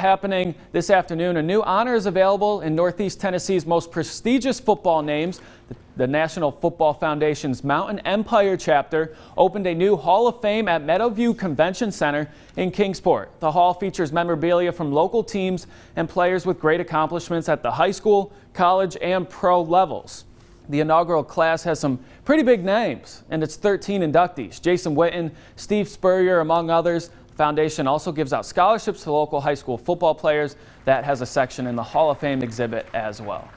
happening this afternoon. A new honor is available in Northeast Tennessee's most prestigious football names. The National Football Foundation's Mountain Empire chapter opened a new Hall of Fame at Meadowview Convention Center in Kingsport. The hall features memorabilia from local teams and players with great accomplishments at the high school, college, and pro levels. The inaugural class has some pretty big names, and it's 13 inductees. Jason Witten, Steve Spurrier, among others. Foundation also gives out scholarships to local high school football players. That has a section in the Hall of Fame exhibit as well.